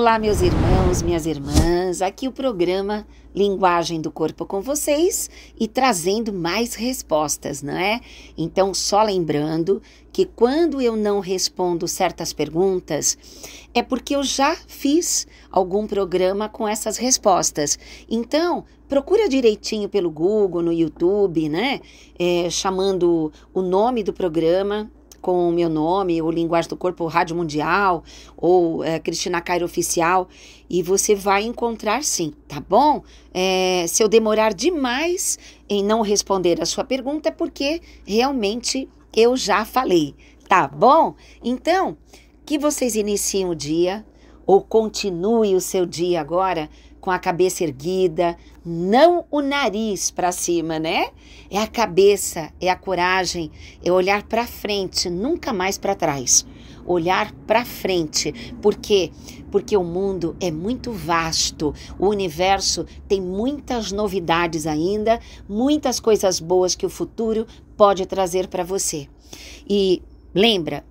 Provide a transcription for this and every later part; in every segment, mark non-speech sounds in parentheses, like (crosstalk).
Olá, meus irmãos, minhas irmãs. Aqui o programa Linguagem do Corpo com vocês e trazendo mais respostas, não é? Então, só lembrando que quando eu não respondo certas perguntas, é porque eu já fiz algum programa com essas respostas. Então, procura direitinho pelo Google, no YouTube, né? É, chamando o nome do programa, com o meu nome, ou Linguagem do Corpo, ou Rádio Mundial, ou é, Cristina Cairo Oficial, e você vai encontrar sim, tá bom? É, se eu demorar demais em não responder a sua pergunta, é porque realmente eu já falei, tá bom? Então, que vocês iniciem o dia, ou continue o seu dia agora com a cabeça erguida, não o nariz para cima, né? É a cabeça, é a coragem, é olhar para frente, nunca mais para trás. Olhar para frente, porque porque o mundo é muito vasto, o universo tem muitas novidades ainda, muitas coisas boas que o futuro pode trazer para você. E lembra,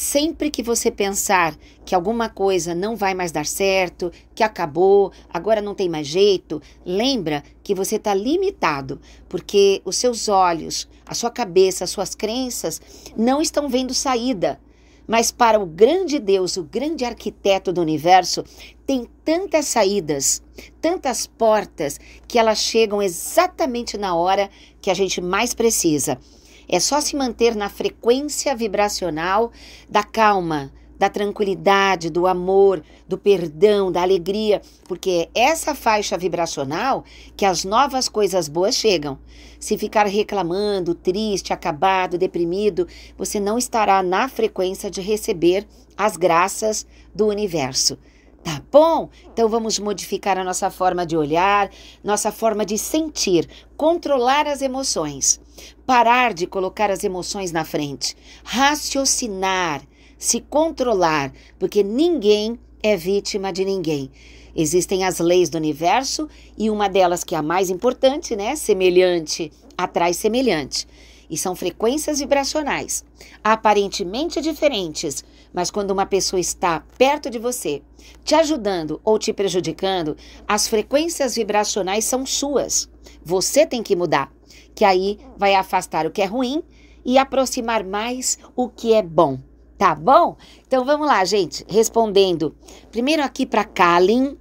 Sempre que você pensar que alguma coisa não vai mais dar certo, que acabou, agora não tem mais jeito, lembra que você está limitado, porque os seus olhos, a sua cabeça, as suas crenças não estão vendo saída. Mas para o grande Deus, o grande arquiteto do universo, tem tantas saídas, tantas portas, que elas chegam exatamente na hora que a gente mais precisa. É só se manter na frequência vibracional da calma, da tranquilidade, do amor, do perdão, da alegria, porque é essa faixa vibracional que as novas coisas boas chegam. Se ficar reclamando, triste, acabado, deprimido, você não estará na frequência de receber as graças do universo. Tá bom? Então vamos modificar a nossa forma de olhar, nossa forma de sentir, controlar as emoções, parar de colocar as emoções na frente, raciocinar, se controlar, porque ninguém é vítima de ninguém. Existem as leis do universo e uma delas que é a mais importante, né? Semelhante atrai semelhante e são frequências vibracionais, aparentemente diferentes, mas quando uma pessoa está perto de você, te ajudando ou te prejudicando, as frequências vibracionais são suas. Você tem que mudar, que aí vai afastar o que é ruim e aproximar mais o que é bom. Tá bom? Então vamos lá, gente, respondendo. Primeiro aqui para Kalin.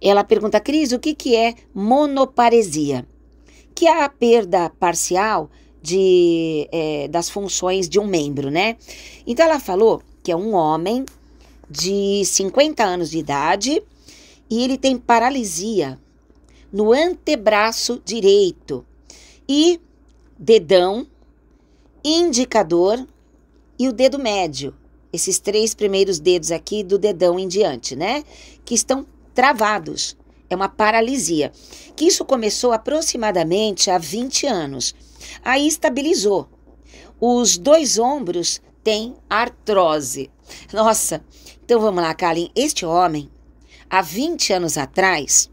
Ela pergunta, Cris, o que, que é monoparesia? Que é a perda parcial de, é, das funções de um membro, né? Então ela falou que é um homem de 50 anos de idade e ele tem paralisia no antebraço direito e dedão, indicador e o dedo médio. Esses três primeiros dedos aqui do dedão em diante, né? Que estão travados. É uma paralisia. Que isso começou aproximadamente há 20 anos. Aí estabilizou. Os dois ombros têm artrose. Nossa, então vamos lá, Kalim. Este homem, há 20 anos atrás,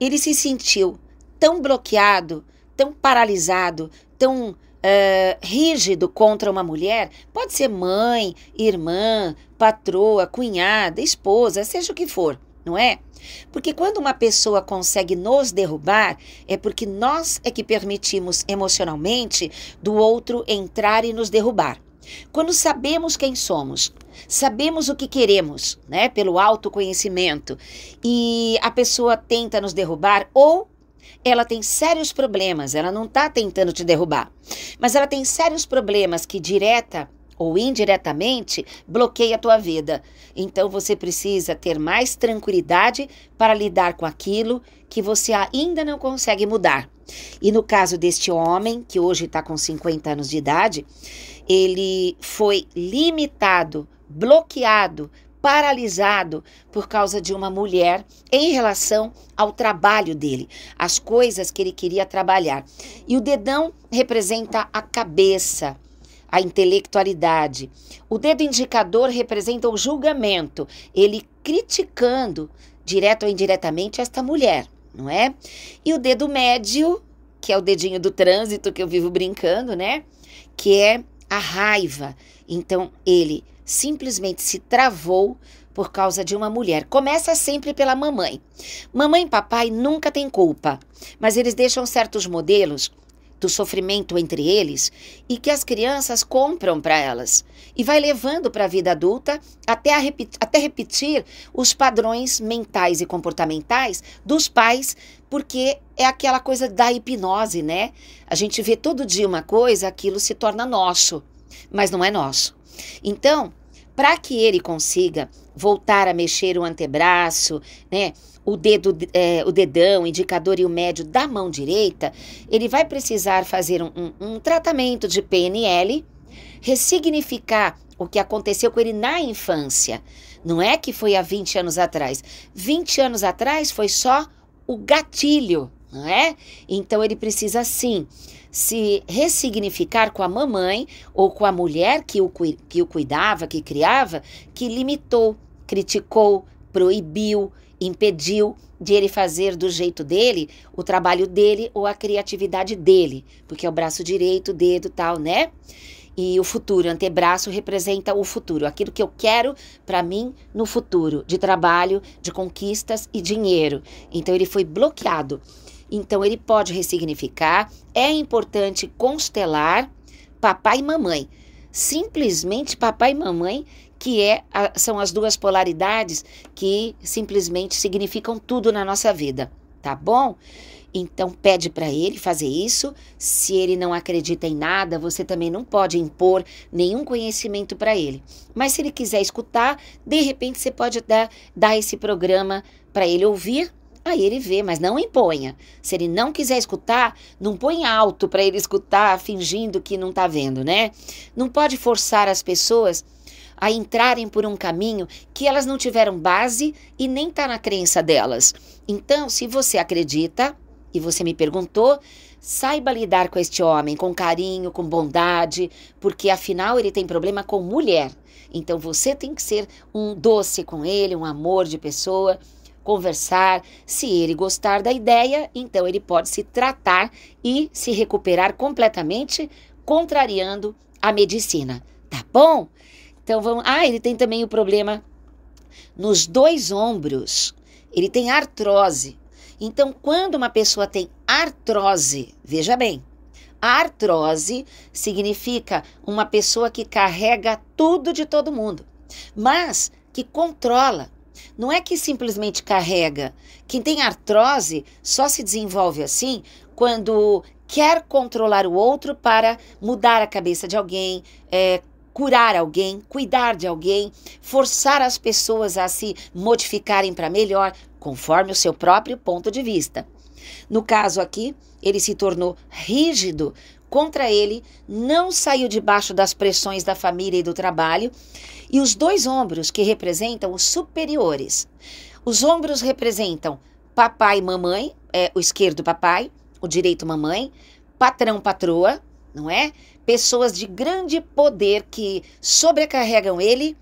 ele se sentiu tão bloqueado, tão paralisado, tão Uh, rígido contra uma mulher, pode ser mãe, irmã, patroa, cunhada, esposa, seja o que for não é? Porque quando uma pessoa consegue nos derrubar, é porque nós é que permitimos emocionalmente do outro entrar e nos derrubar. Quando sabemos quem somos, sabemos o que queremos, né, pelo autoconhecimento, e a pessoa tenta nos derrubar ou ela tem sérios problemas, ela não está tentando te derrubar, mas ela tem sérios problemas que direta ou indiretamente bloqueia a tua vida. Então você precisa ter mais tranquilidade para lidar com aquilo que você ainda não consegue mudar. E no caso deste homem, que hoje está com 50 anos de idade, ele foi limitado, bloqueado, paralisado por causa de uma mulher em relação ao trabalho dele, as coisas que ele queria trabalhar. E o dedão representa a cabeça, a intelectualidade. O dedo indicador representa o julgamento, ele criticando, direto ou indiretamente, esta mulher, não é? E o dedo médio, que é o dedinho do trânsito que eu vivo brincando, né? Que é a raiva. Então, ele simplesmente se travou por causa de uma mulher. Começa sempre pela mamãe. Mamãe e papai nunca têm culpa, mas eles deixam certos modelos do sofrimento entre eles e que as crianças compram para elas e vai levando para a vida adulta até, a repi até repetir os padrões mentais e comportamentais dos pais, porque é aquela coisa da hipnose, né? A gente vê todo dia uma coisa, aquilo se torna nosso, mas não é nosso. Então, para que ele consiga voltar a mexer o antebraço, né? o dedo, é, o dedão, o indicador e o médio da mão direita, ele vai precisar fazer um, um, um tratamento de PNL, ressignificar o que aconteceu com ele na infância. Não é que foi há 20 anos atrás. 20 anos atrás foi só o gatilho, não é? Então ele precisa sim se ressignificar com a mamãe ou com a mulher que o, que o cuidava, que criava, que limitou, criticou, proibiu, impediu de ele fazer do jeito dele o trabalho dele ou a criatividade dele, porque é o braço direito, o dedo, tal, né? E o futuro, antebraço representa o futuro, aquilo que eu quero para mim no futuro, de trabalho, de conquistas e dinheiro. Então ele foi bloqueado. Então ele pode ressignificar. É importante constelar papai e mamãe simplesmente papai e mamãe que é, são as duas polaridades que simplesmente significam tudo na nossa vida, tá bom? Então pede para ele fazer isso. Se ele não acredita em nada, você também não pode impor nenhum conhecimento para ele. Mas se ele quiser escutar, de repente você pode dar, dar esse programa para ele ouvir. Aí ele vê, mas não imponha. Se ele não quiser escutar, não põe alto para ele escutar, fingindo que não está vendo, né? Não pode forçar as pessoas a entrarem por um caminho que elas não tiveram base e nem está na crença delas. Então, se você acredita, e você me perguntou, saiba lidar com este homem com carinho, com bondade, porque afinal ele tem problema com mulher. Então você tem que ser um doce com ele, um amor de pessoa, conversar. Se ele gostar da ideia, então ele pode se tratar e se recuperar completamente, contrariando a medicina. Tá bom? Então vamos. Ah, ele tem também o problema nos dois ombros. Ele tem artrose. Então, quando uma pessoa tem artrose, veja bem, artrose significa uma pessoa que carrega tudo de todo mundo, mas que controla. Não é que simplesmente carrega. Quem tem artrose só se desenvolve assim quando quer controlar o outro para mudar a cabeça de alguém, é, curar alguém, cuidar de alguém, forçar as pessoas a se modificarem para melhor, conforme o seu próprio ponto de vista. No caso aqui, ele se tornou rígido contra ele, não saiu debaixo das pressões da família e do trabalho, e os dois ombros que representam os superiores. Os ombros representam papai e mamãe, é, o esquerdo papai, o direito mamãe, patrão patroa, não é? Pessoas de grande poder que sobrecarregam ele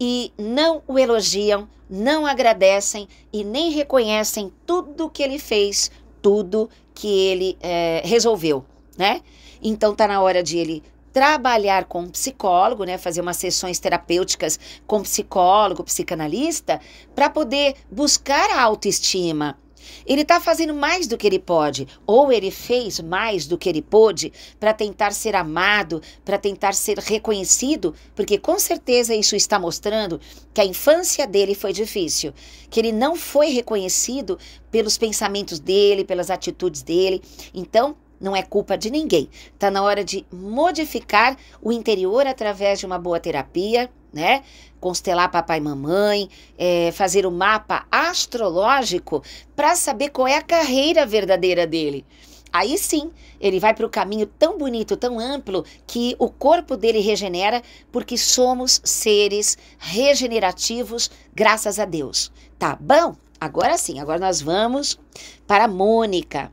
e não o elogiam, não agradecem e nem reconhecem tudo que ele fez, tudo que ele é, resolveu, né? Então tá na hora de ele trabalhar com um psicólogo, né, fazer umas sessões terapêuticas com psicólogo, psicanalista, para poder buscar a autoestima, ele está fazendo mais do que ele pode, ou ele fez mais do que ele pôde para tentar ser amado, para tentar ser reconhecido, porque com certeza isso está mostrando que a infância dele foi difícil, que ele não foi reconhecido pelos pensamentos dele, pelas atitudes dele. Então, não é culpa de ninguém. Está na hora de modificar o interior através de uma boa terapia, né? Constelar papai e mamãe, é, fazer o um mapa astrológico para saber qual é a carreira verdadeira dele. Aí sim, ele vai para o caminho tão bonito, tão amplo, que o corpo dele regenera, porque somos seres regenerativos, graças a Deus. Tá bom? Agora sim, agora nós vamos para a Mônica.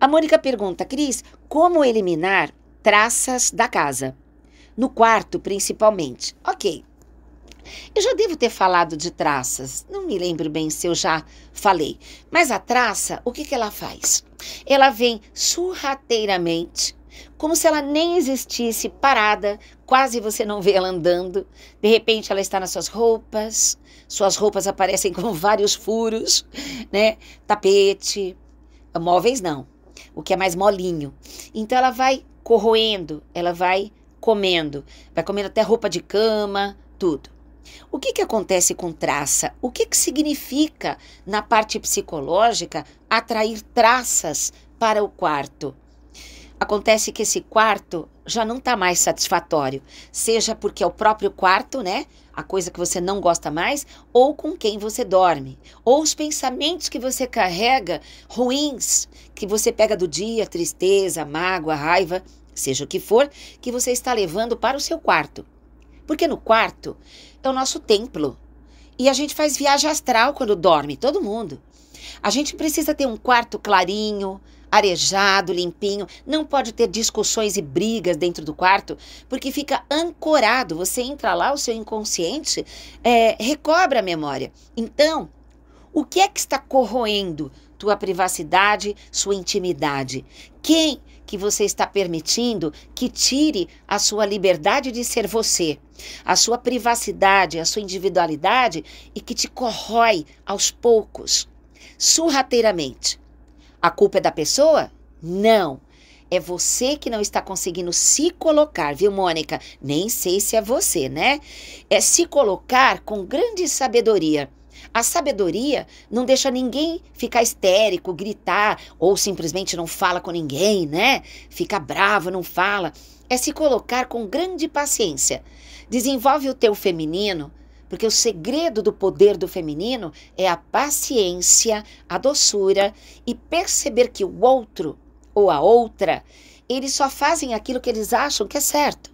A Mônica pergunta, Cris, como eliminar traças da casa? no quarto principalmente. Ok. Eu já devo ter falado de traças, não me lembro bem se eu já falei, mas a traça, o que, que ela faz? Ela vem surranteiramente, como se ela nem existisse, parada, quase você não vê ela andando. De repente ela está nas suas roupas, suas roupas aparecem com vários furos, né? Tapete, móveis não, o que é mais molinho. Então ela vai corroendo, ela vai comendo. Vai comendo até roupa de cama, tudo. O que, que acontece com traça? O que, que significa, na parte psicológica, atrair traças para o quarto? Acontece que esse quarto já não está mais satisfatório, seja porque é o próprio quarto, né? A coisa que você não gosta mais, ou com quem você dorme, ou os pensamentos que você carrega ruins, que você pega do dia, tristeza, mágoa, raiva seja o que for que você está levando para o seu quarto. Porque no quarto é o nosso templo. E a gente faz viagem astral quando dorme, todo mundo. A gente precisa ter um quarto clarinho, arejado, limpinho. Não pode ter discussões e brigas dentro do quarto, porque fica ancorado. Você entra lá, o seu inconsciente é, recobra a memória. Então, o que é que está corroendo tua privacidade, sua intimidade? Quem que você está permitindo que tire a sua liberdade de ser você, a sua privacidade, a sua individualidade e que te corrói aos poucos, surrateiramente. A culpa é da pessoa? Não. É você que não está conseguindo se colocar, viu, Mônica? Nem sei se é você, né? É se colocar com grande sabedoria a sabedoria não deixa ninguém ficar histérico, gritar ou simplesmente não fala com ninguém, né? Fica bravo, não fala. É se colocar com grande paciência. Desenvolve o teu feminino, porque o segredo do poder do feminino é a paciência, a doçura e perceber que o outro ou a outra, eles só fazem aquilo que eles acham que é certo.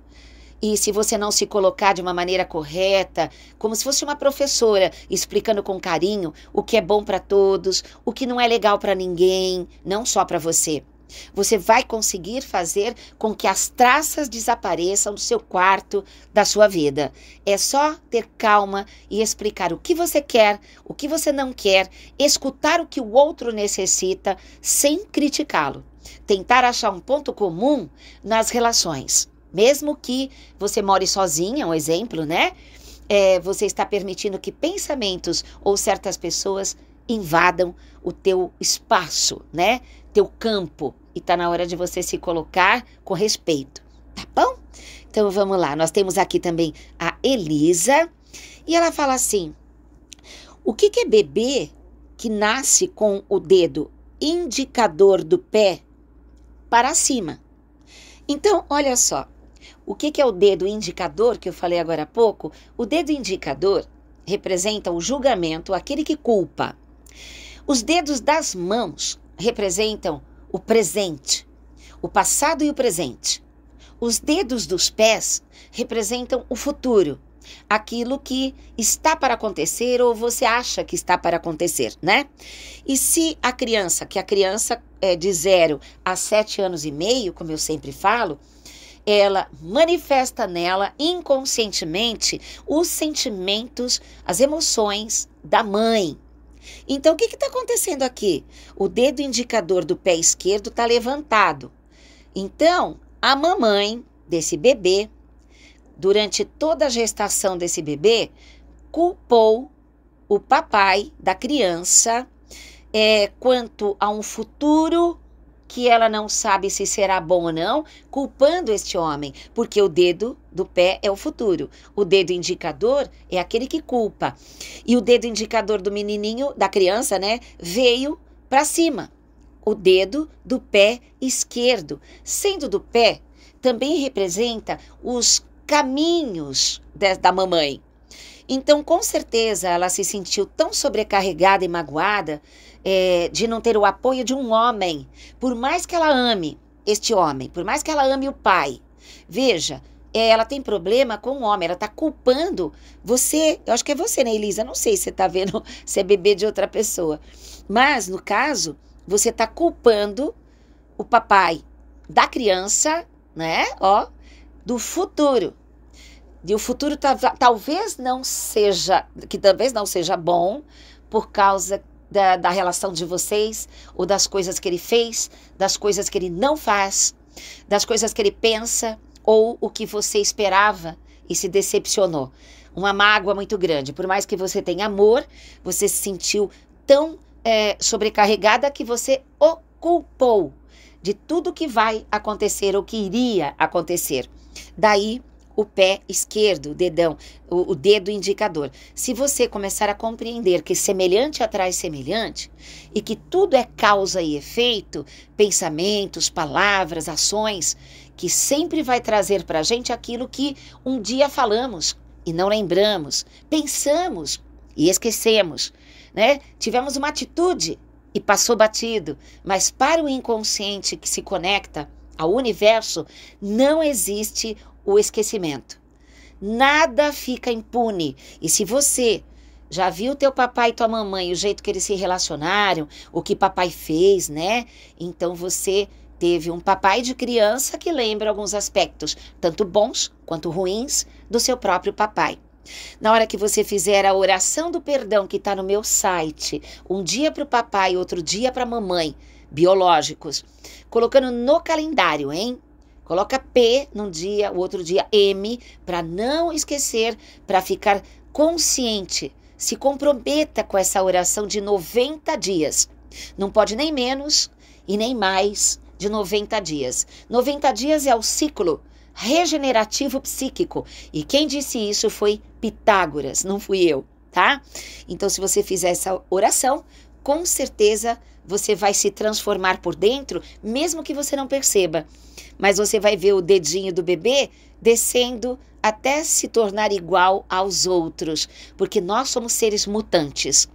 E se você não se colocar de uma maneira correta, como se fosse uma professora, explicando com carinho o que é bom para todos, o que não é legal para ninguém, não só para você. Você vai conseguir fazer com que as traças desapareçam do seu quarto, da sua vida. É só ter calma e explicar o que você quer, o que você não quer, escutar o que o outro necessita sem criticá-lo. Tentar achar um ponto comum nas relações. Mesmo que você more sozinha, um exemplo, né? É, você está permitindo que pensamentos ou certas pessoas invadam o teu espaço, né? Teu campo. E tá na hora de você se colocar com respeito, tá bom? Então vamos lá. Nós temos aqui também a Elisa e ela fala assim: o que, que é bebê que nasce com o dedo indicador do pé para cima? Então, olha só, o que, que é o dedo indicador que eu falei agora há pouco? O dedo indicador representa o julgamento, aquele que culpa. Os dedos das mãos representam o presente, o passado e o presente. Os dedos dos pés representam o futuro, aquilo que está para acontecer ou você acha que está para acontecer, né? E se a criança, que a criança é de zero a sete anos e meio, como eu sempre falo, ela manifesta nela inconscientemente os sentimentos, as emoções da mãe. Então, o que está acontecendo aqui? O dedo indicador do pé esquerdo está levantado. Então, a mamãe desse bebê, durante toda a gestação desse bebê, culpou o papai da criança é, quanto a um futuro que ela não sabe se será bom ou não, culpando este homem, porque o dedo do pé é o futuro. O dedo indicador é aquele que culpa. E o dedo indicador do menininho, da criança, né, veio para cima. O dedo do pé esquerdo, sendo do pé, também representa os caminhos de, da mamãe. Então, com certeza, ela se sentiu tão sobrecarregada e magoada é, de não ter o apoio de um homem, por mais que ela ame este homem, por mais que ela ame o pai. Veja, é, ela tem problema com o homem, ela está culpando você. Eu acho que é você, né, Elisa? Não sei se você está vendo (laughs) se é bebê de outra pessoa. Mas, no caso, você está culpando o papai da criança, né? Ó, do futuro. E o futuro tá, talvez não seja, que talvez não seja bom, por causa da, da relação de vocês, ou das coisas que ele fez, das coisas que ele não faz, das coisas que ele pensa, ou o que você esperava e se decepcionou. Uma mágoa muito grande. Por mais que você tenha amor, você se sentiu tão é, sobrecarregada que você ocupou de tudo que vai acontecer ou que iria acontecer. Daí o pé esquerdo, o dedão, o, o dedo indicador. Se você começar a compreender que semelhante atrai semelhante e que tudo é causa e efeito, pensamentos, palavras, ações, que sempre vai trazer para a gente aquilo que um dia falamos e não lembramos, pensamos e esquecemos, né? Tivemos uma atitude e passou batido, mas para o inconsciente que se conecta ao universo, não existe o esquecimento. Nada fica impune. E se você já viu teu papai e tua mamãe, o jeito que eles se relacionaram, o que papai fez, né? Então você teve um papai de criança que lembra alguns aspectos, tanto bons quanto ruins, do seu próprio papai. Na hora que você fizer a oração do perdão que está no meu site, um dia para o papai, outro dia para a mamãe, biológicos, colocando no calendário, hein? Coloca P num dia, o outro dia M, para não esquecer, para ficar consciente. Se comprometa com essa oração de 90 dias. Não pode nem menos e nem mais de 90 dias. 90 dias é o ciclo regenerativo psíquico. E quem disse isso foi Pitágoras, não fui eu, tá? Então, se você fizer essa oração, com certeza você vai se transformar por dentro, mesmo que você não perceba. Mas você vai ver o dedinho do bebê descendo até se tornar igual aos outros, porque nós somos seres mutantes.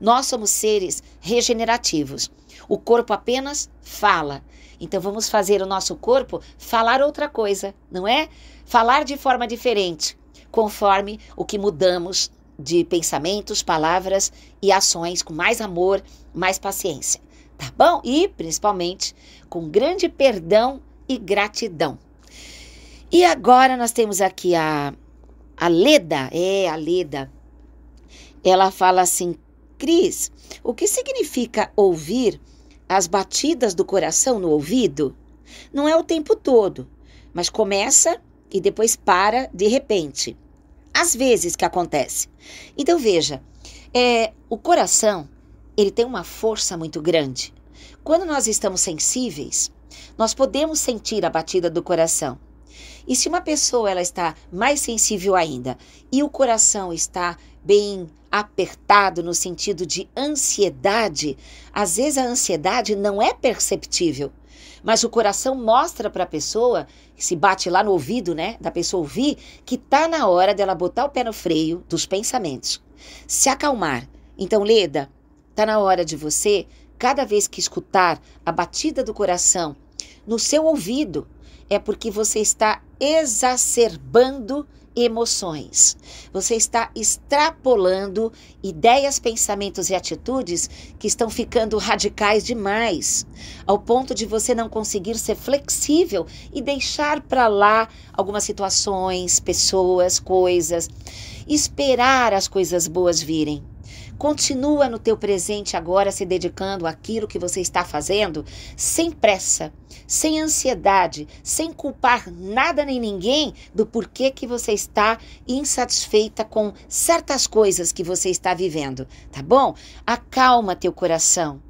Nós somos seres regenerativos. O corpo apenas fala. Então vamos fazer o nosso corpo falar outra coisa, não é? Falar de forma diferente, conforme o que mudamos de pensamentos, palavras e ações com mais amor, mais paciência, tá bom? E principalmente com grande perdão e gratidão. E agora nós temos aqui a, a Leda, é a Leda. Ela fala assim: Cris, o que significa ouvir as batidas do coração no ouvido? Não é o tempo todo, mas começa e depois para de repente às vezes que acontece. Então veja, é, o coração ele tem uma força muito grande. Quando nós estamos sensíveis, nós podemos sentir a batida do coração. E se uma pessoa ela está mais sensível ainda e o coração está bem apertado no sentido de ansiedade, às vezes a ansiedade não é perceptível, mas o coração mostra para a pessoa, se bate lá no ouvido, né, da pessoa ouvir, que tá na hora dela botar o pé no freio dos pensamentos, se acalmar. Então, Leda, tá na hora de você, cada vez que escutar a batida do coração no seu ouvido, é porque você está exacerbando emoções. Você está extrapolando ideias, pensamentos e atitudes que estão ficando radicais demais, ao ponto de você não conseguir ser flexível e deixar para lá algumas situações, pessoas, coisas, esperar as coisas boas virem. Continua no teu presente agora se dedicando àquilo que você está fazendo, sem pressa, sem ansiedade, sem culpar nada nem ninguém do porquê que você está insatisfeita com certas coisas que você está vivendo, tá bom? Acalma teu coração.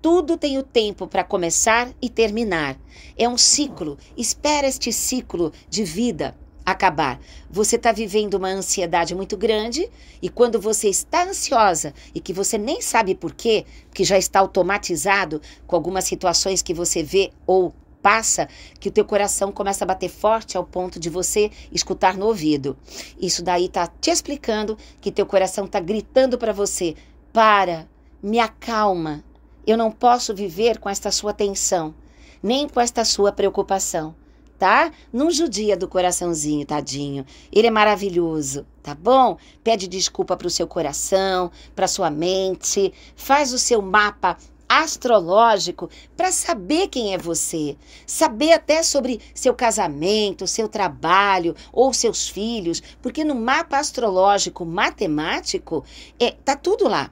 Tudo tem o tempo para começar e terminar. É um ciclo. Espera este ciclo de vida acabar. Você está vivendo uma ansiedade muito grande e quando você está ansiosa e que você nem sabe por quê, que já está automatizado com algumas situações que você vê ou passa que o teu coração começa a bater forte ao ponto de você escutar no ouvido. Isso daí está te explicando que teu coração está gritando para você: "Para, me acalma. Eu não posso viver com esta sua tensão, nem com esta sua preocupação." tá? Não judia do coraçãozinho, tadinho. Ele é maravilhoso, tá bom? Pede desculpa para o seu coração, para sua mente, faz o seu mapa astrológico para saber quem é você, saber até sobre seu casamento, seu trabalho ou seus filhos, porque no mapa astrológico matemático é tá tudo lá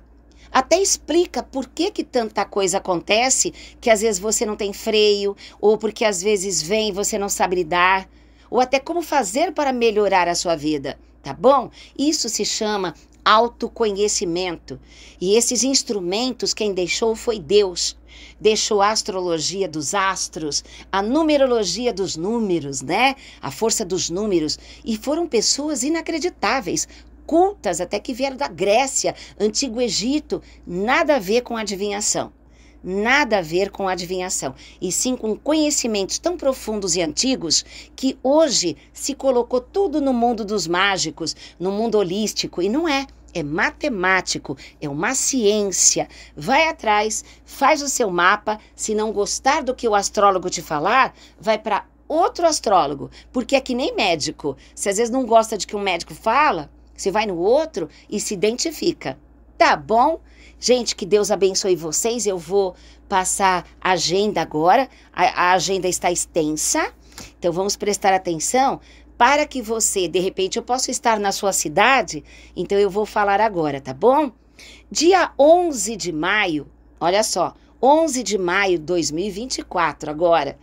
até explica por que, que tanta coisa acontece que às vezes você não tem freio, ou porque às vezes vem e você não sabe lidar, ou até como fazer para melhorar a sua vida, tá bom? Isso se chama autoconhecimento. E esses instrumentos quem deixou foi Deus. Deixou a astrologia dos astros, a numerologia dos números, né? A força dos números. E foram pessoas inacreditáveis, cultas, até que vieram da Grécia, Antigo Egito, nada a ver com adivinhação. Nada a ver com adivinhação, e sim com conhecimentos tão profundos e antigos que hoje se colocou tudo no mundo dos mágicos, no mundo holístico, e não é é matemático, é uma ciência. Vai atrás, faz o seu mapa. Se não gostar do que o astrólogo te falar, vai para outro astrólogo, porque é que nem médico. Se às vezes não gosta de que um médico fala, você vai no outro e se identifica. Tá bom? Gente, que Deus abençoe vocês. Eu vou passar a agenda agora. A, a agenda está extensa, então vamos prestar atenção para que você, de repente, eu posso estar na sua cidade, então eu vou falar agora, tá bom? Dia 11 de maio, olha só, 11 de maio de 2024, agora,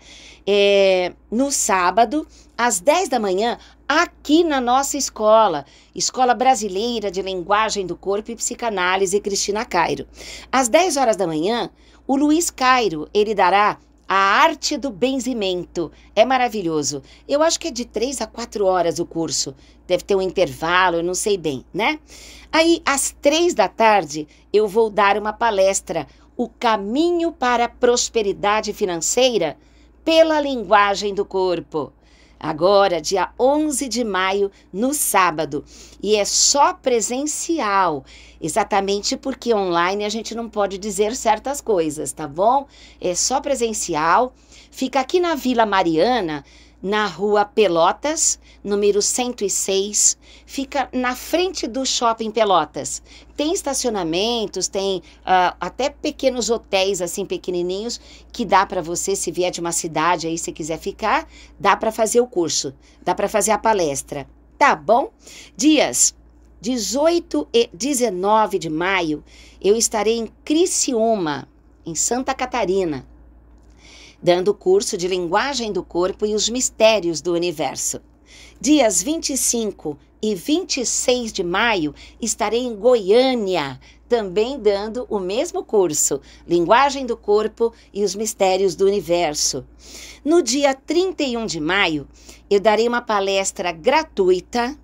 é, no sábado, às 10 da manhã, aqui na nossa escola, Escola Brasileira de Linguagem do Corpo e Psicanálise Cristina Cairo. Às 10 horas da manhã, o Luiz Cairo, ele dará a arte do benzimento. É maravilhoso. Eu acho que é de 3 a 4 horas o curso. Deve ter um intervalo, eu não sei bem, né? Aí, às 3 da tarde, eu vou dar uma palestra, O Caminho para a Prosperidade Financeira pela Linguagem do Corpo agora, dia 11 de maio, no sábado. E é só presencial, exatamente porque online a gente não pode dizer certas coisas, tá bom? É só presencial. Fica aqui na Vila Mariana, na rua Pelotas, número 106, fica na frente do shopping Pelotas. Tem estacionamentos, tem uh, até pequenos hotéis assim pequenininhos que dá para você se vier de uma cidade aí se quiser ficar, dá para fazer o curso, dá para fazer a palestra, tá bom? Dias 18 e 19 de maio eu estarei em Criciúma, em Santa Catarina dando curso de Linguagem do Corpo e os Mistérios do Universo. Dias 25 e 26 de maio estarei em Goiânia, também dando o mesmo curso, Linguagem do Corpo e os Mistérios do Universo. No dia 31 de maio, eu darei uma palestra gratuita,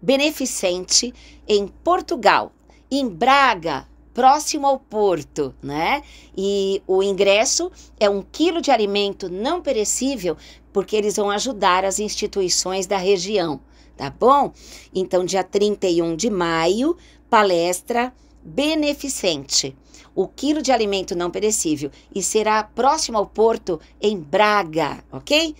beneficente, em Portugal, em Braga, próximo ao porto, né? E o ingresso é um quilo de alimento não perecível porque eles vão ajudar as instituições da região, tá bom? Então, dia 31 de maio, palestra beneficente. O quilo de alimento não perecível e será próximo ao porto em Braga, ok?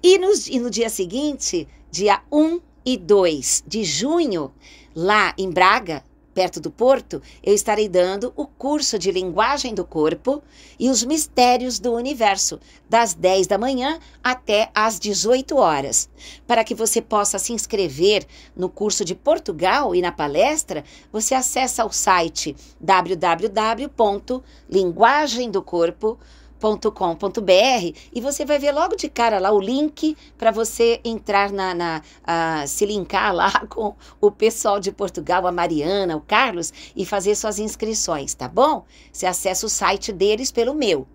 E, nos, e no dia seguinte, dia 1 e 2 de junho, lá em Braga, perto do Porto, eu estarei dando o curso de Linguagem do Corpo e os Mistérios do Universo, das 10 da manhã até às 18 horas. Para que você possa se inscrever no curso de Portugal e na palestra, você acessa o site www.linguagemdocorpo.com com.br e você vai ver logo de cara lá o link para você entrar na, na se linkar lá (laughs) com o pessoal de Portugal, a Mariana, o Carlos e fazer suas inscrições, tá bom? Você acessa o site deles pelo meu.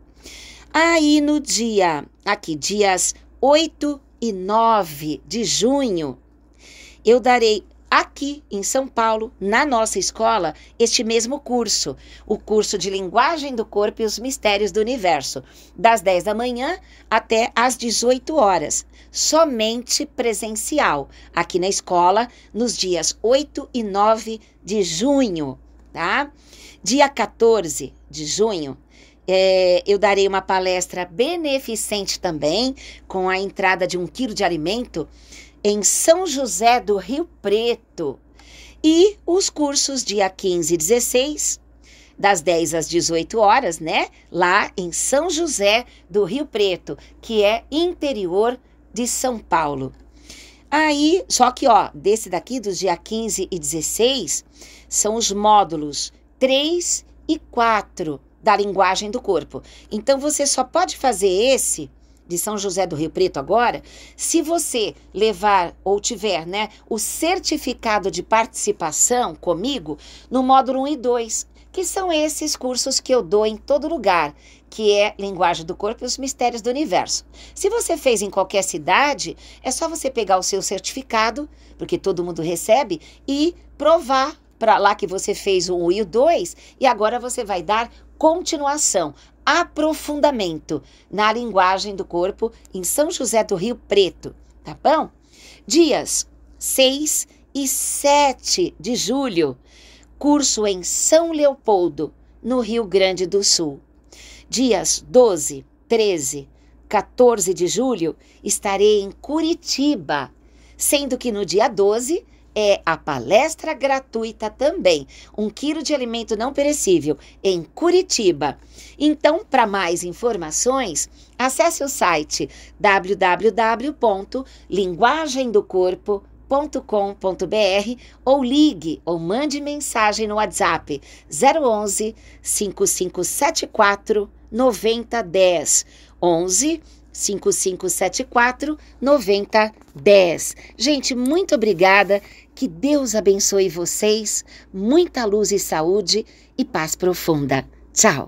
Aí no dia, aqui, dias 8 e 9 de junho, eu darei aqui em São Paulo, na nossa escola, este mesmo curso, o curso de Linguagem do Corpo e os Mistérios do Universo, das 10 da manhã até às 18 horas, somente presencial, aqui na escola, nos dias 8 e 9 de junho, tá? Dia 14 de junho, é, eu darei uma palestra beneficente também, com a entrada de um quilo de alimento em São José do Rio Preto. E os cursos dia 15 e 16, das 10 às 18 horas, né? Lá em São José do Rio Preto, que é interior de São Paulo. Aí, só que ó, desse daqui dos dia 15 e 16 são os módulos 3 e 4 da linguagem do corpo. Então você só pode fazer esse de São José do Rio Preto agora, se você levar ou tiver, né, o certificado de participação comigo no módulo 1 e 2, que são esses cursos que eu dou em todo lugar, que é Linguagem do Corpo e os Mistérios do Universo. Se você fez em qualquer cidade, é só você pegar o seu certificado, porque todo mundo recebe, e provar para lá que você fez o 1 e o 2, e agora você vai dar continuação aprofundamento na linguagem do corpo em São José do Rio Preto, tá bom? Dias 6 e 7 de julho, curso em São Leopoldo, no Rio Grande do Sul. Dias 12, 13, 14 de julho, estarei em Curitiba, sendo que no dia 12 é a palestra gratuita também, um quilo de alimento não perecível, em Curitiba. Então, para mais informações, acesse o site www.linguagemdocorpo.com com.br ou ligue ou mande mensagem no WhatsApp 011 5574 9010 11 5574 9010. Gente, muito obrigada que Deus abençoe vocês, muita luz e saúde e paz profunda. Tchau!